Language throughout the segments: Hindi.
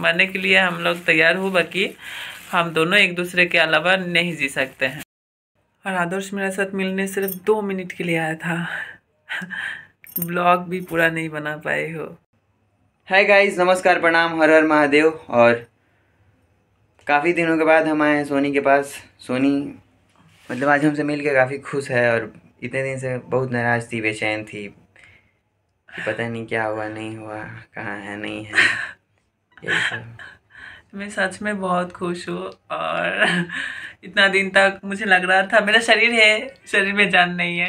मरने के लिए हम लोग तैयार हो बाकी हम दोनों एक दूसरे के अलावा नहीं जी सकते हैं और आदर्श मेरे साथ मिलने सिर्फ दो मिनट के लिए आया था ब्लॉग भी पूरा नहीं बना पाए हो हाय गाइस नमस्कार प्रणाम हर हर महादेव और काफ़ी दिनों के बाद हम आए हैं सोनी के पास सोनी मतलब आज हमसे मिल के काफ़ी खुश है और इतने दिन से बहुत नाराज़ थी बेचैन थी पता नहीं क्या हुआ नहीं हुआ कहाँ है नहीं है मैं सच में बहुत खुश हूँ और इतना दिन तक मुझे लग रहा था मेरा शरीर है शरीर में जान नहीं है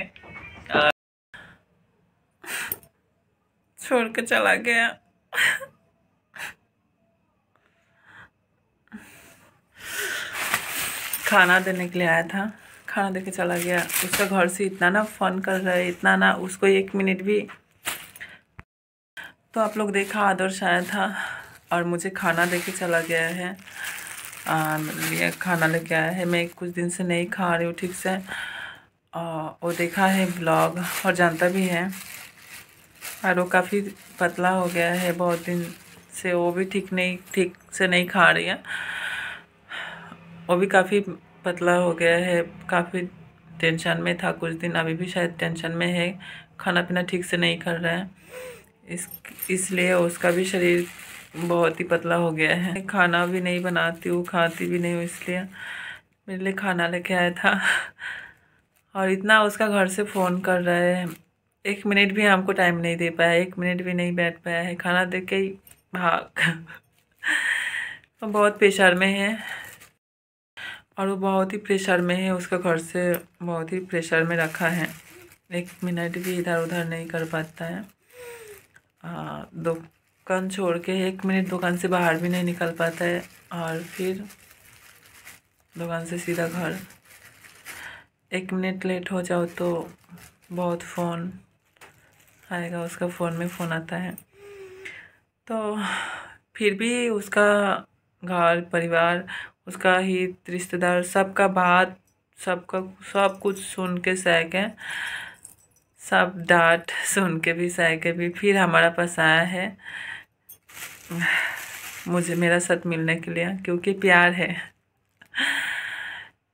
और... छोड़ के चला गया खाना देने के लिए आया था खाना देके चला गया उसका घर से इतना ना फ़ोन कर रहा है इतना ना उसको एक मिनट भी तो आप लोग देखा आदर्श आया था और मुझे खाना लेके चला गया है आ, खाना लेके आया है मैं कुछ दिन से नहीं खा रही हूँ ठीक से और वो देखा है ब्लॉग और जानता भी है और वो काफ़ी पतला हो गया है बहुत दिन से वो भी ठीक नहीं ठीक से नहीं खा रही है वो भी काफ़ी पतला हो गया है काफ़ी टेंशन में था कुछ दिन अभी भी शायद टेंशन में है खाना पीना ठीक से नहीं कर रहा है इस इसलिए उसका भी शरीर बहुत ही पतला हो गया है खाना भी नहीं बनाती हूँ खाती भी नहीं हूँ इसलिए मेरे लिए खाना लेके आया था और इतना उसका घर से फ़ोन कर रहा है एक मिनट भी हमको टाइम नहीं दे पाया एक मिनट भी नहीं बैठ पाया है खाना दे के ही भाग बहुत प्रेशर में है और वो बहुत ही प्रेशर में है उसका घर से बहुत ही प्रेशर में रखा है एक मिनट भी इधर उधर नहीं कर पाता है आ, दो दुकान छोड़ के एक मिनट दुकान से बाहर भी नहीं निकल पाता है और फिर दुकान से सीधा घर एक मिनट लेट हो जाओ तो बहुत फ़ोन आएगा उसका फ़ोन में फ़ोन आता है तो फिर भी उसका घर परिवार उसका ही रिश्तेदार सबका बात सबका सब कुछ सुन के सह के सब डांट सुन के भी सह के भी फिर हमारा पास आया है मुझे मेरा साथ मिलने के लिए क्योंकि प्यार है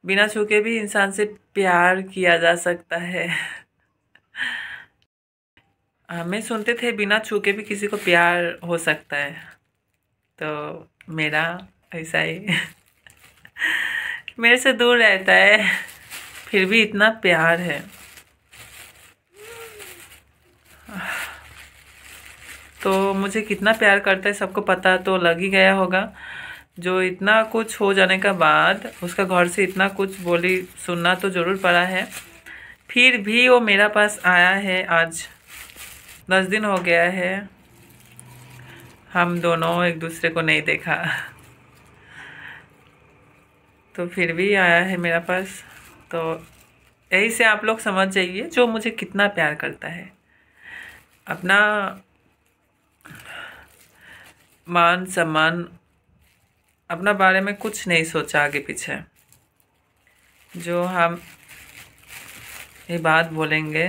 बिना छूके भी इंसान से प्यार किया जा सकता है हमें हाँ, सुनते थे बिना छूके भी किसी को प्यार हो सकता है तो मेरा ऐसा ही मेरे से दूर रहता है फिर भी इतना प्यार है तो मुझे कितना प्यार करता है सबको पता तो लग ही गया होगा जो इतना कुछ हो जाने का बाद उसका घर से इतना कुछ बोली सुनना तो ज़रूर पड़ा है फिर भी वो मेरा पास आया है आज दस दिन हो गया है हम दोनों एक दूसरे को नहीं देखा तो फिर भी आया है मेरा पास तो यही से आप लोग समझ जाइए जो मुझे कितना प्यार करता है अपना मान सम्मान अपना बारे में कुछ नहीं सोचा आगे पीछे जो हम ये बात बोलेंगे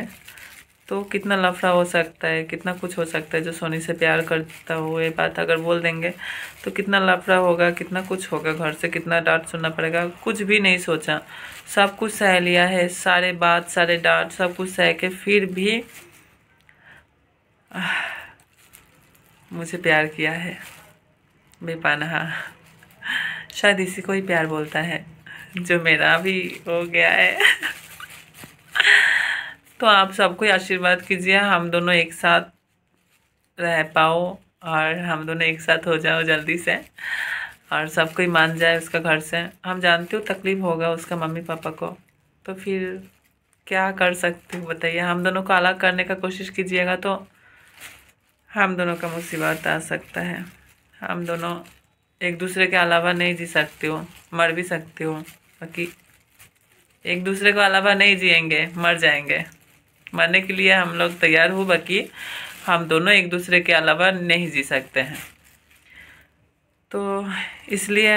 तो कितना लफड़ा हो सकता है कितना कुछ हो सकता है जो सोनी से प्यार करता हो ये बात अगर बोल देंगे तो कितना लफड़ा होगा कितना कुछ होगा घर से कितना डांट सुनना पड़ेगा कुछ भी नहीं सोचा सब कुछ सह लिया है सारे बात सारे डांट सब कुछ सह के फिर भी मुझे प्यार किया है बेपानहा शायद इसी को ही प्यार बोलता है जो मेरा भी हो गया है तो आप सबको आशीर्वाद कीजिए हम दोनों एक साथ रह पाओ और हम दोनों एक साथ हो जाओ जल्दी से और सब कोई मान जाए उसका घर से हम जानते हो तकलीफ़ होगा उसका मम्मी पापा को तो फिर क्या कर सकते हो बताइए हम दोनों को अलग करने का कोशिश कीजिएगा तो हम दोनों का मुसीबत आ सकता है हम दोनों एक दूसरे के अलावा नहीं जी सकते हो मर भी सकते हो बाकी एक दूसरे के अलावा नहीं जिएंगे मर जाएंगे मरने के लिए हम लोग तैयार हो बाकी हम दोनों एक दूसरे के अलावा नहीं जी सकते हैं तो इसलिए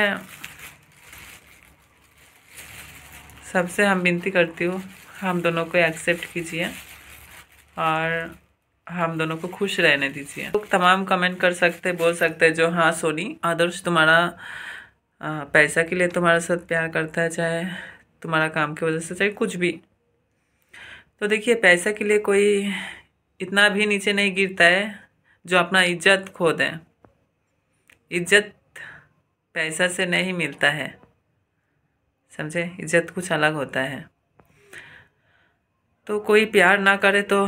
सबसे हम विनती करती हूँ हम दोनों को एक्सेप्ट कीजिए और हम दोनों को खुश रहने दीजिए लोग तमाम कमेंट कर सकते बोल सकते जो हाँ सोनी आदर्श तुम्हारा पैसा के लिए तुम्हारे साथ प्यार करता है चाहे तुम्हारा काम की वजह से चाहे कुछ भी तो देखिए पैसा के लिए कोई इतना भी नीचे नहीं गिरता है जो अपना इज्जत खो दें इज्जत पैसा से नहीं मिलता है समझे इज्जत कुछ अलग होता है तो कोई प्यार ना करे तो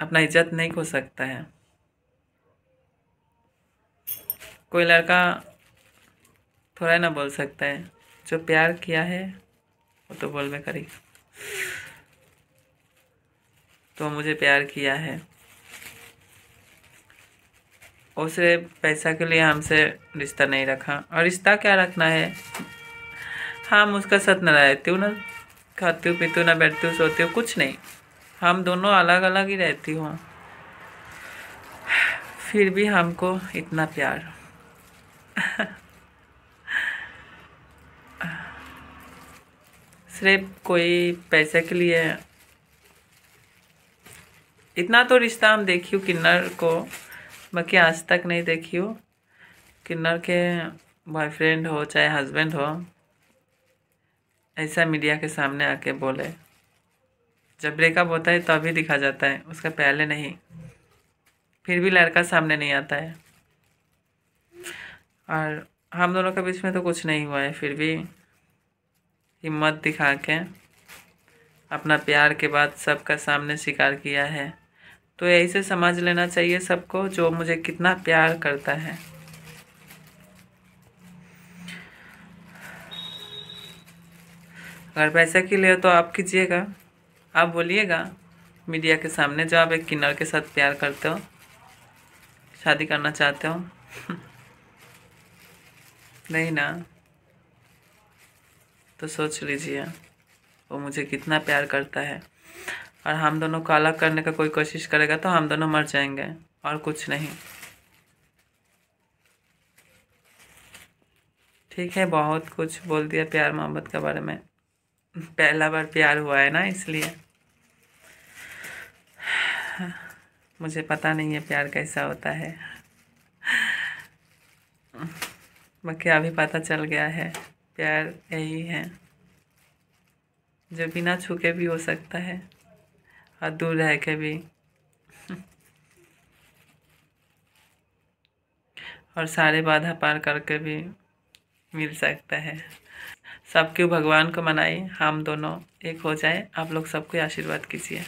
अपना इज्जत नहीं खो सकता है कोई लड़का थोड़ा ना बोल सकता है जो प्यार किया है वो तो बोल में करी तो मुझे प्यार किया है उसे पैसा के लिए हमसे रिश्ता नहीं रखा और रिश्ता क्या रखना है हाँ, हम उसका सत्य ना रहती हूँ ना खाती हूँ पीती हूँ ना बैठती हूँ सोती हूँ कुछ नहीं हम दोनों अलग अलग ही रहती हूँ फिर भी हमको इतना प्यार सिर्फ कोई पैसे के लिए इतना तो रिश्ता हम देखी हूँ किन्नर को बाकी आज तक नहीं देखी हूँ किन्नर के बॉयफ्रेंड हो चाहे हस्बैंड हो ऐसा मीडिया के सामने आके बोले जब ब्रेकअप होता है तभी दिखा जाता है उसका पहले नहीं फिर भी लड़का सामने नहीं आता है और हम दोनों के बीच में तो कुछ नहीं हुआ है फिर भी हिम्मत दिखा के अपना प्यार के बाद सबका सामने स्वीकार किया है तो यही से समझ लेना चाहिए सबको जो मुझे कितना प्यार करता है अगर पैसे के लिए तो आप कीजिएगा आप बोलिएगा मीडिया के सामने जो आप एक किन्नर के साथ प्यार करते हो शादी करना चाहते हो नहीं ना तो सोच लीजिए वो मुझे कितना प्यार करता है और हम दोनों को अलग करने का कोई कोशिश करेगा तो हम दोनों मर जाएंगे और कुछ नहीं ठीक है बहुत कुछ बोल दिया प्यार मोहब्बत के बारे में पहला बार प्यार हुआ है ना इसलिए मुझे पता नहीं है प्यार कैसा होता है बाकी अभी पता चल गया है प्यार यही है जो बिना छू के भी हो सकता है और दूर रह के भी और सारे बाधा पार करके भी मिल सकता है सबके भगवान को मनाई हम दोनों एक हो जाए आप लोग सबको आशीर्वाद कीजिए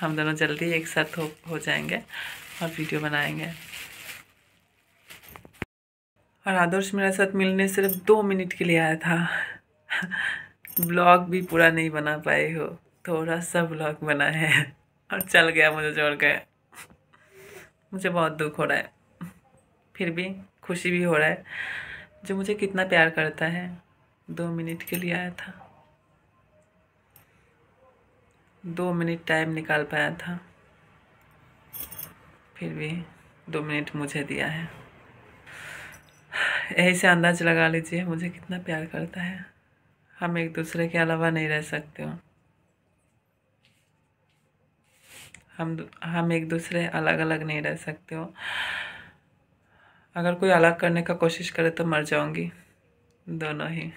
हम दोनों जल्दी एक साथ हो, हो जाएंगे और वीडियो बनाएंगे और आदर्श मेरे साथ मिलने सिर्फ दो मिनट के लिए आया था ब्लॉग भी पूरा नहीं बना पाए हो थोड़ा सा ब्लॉग बना है और चल गया मुझे जोड़ के मुझे बहुत दुख हो रहा है फिर भी खुशी भी हो रहा है जो मुझे कितना प्यार करता है दो मिनट के लिए आया था दो मिनट टाइम निकाल पाया था फिर भी दो मिनट मुझे दिया है यही से अंदाज लगा लीजिए मुझे कितना प्यार करता है हम एक दूसरे के अलावा नहीं रह सकते हो हम हम एक दूसरे अलग अलग नहीं रह सकते हो अगर कोई अलग करने का कोशिश करे तो मर जाऊंगी दोनों ही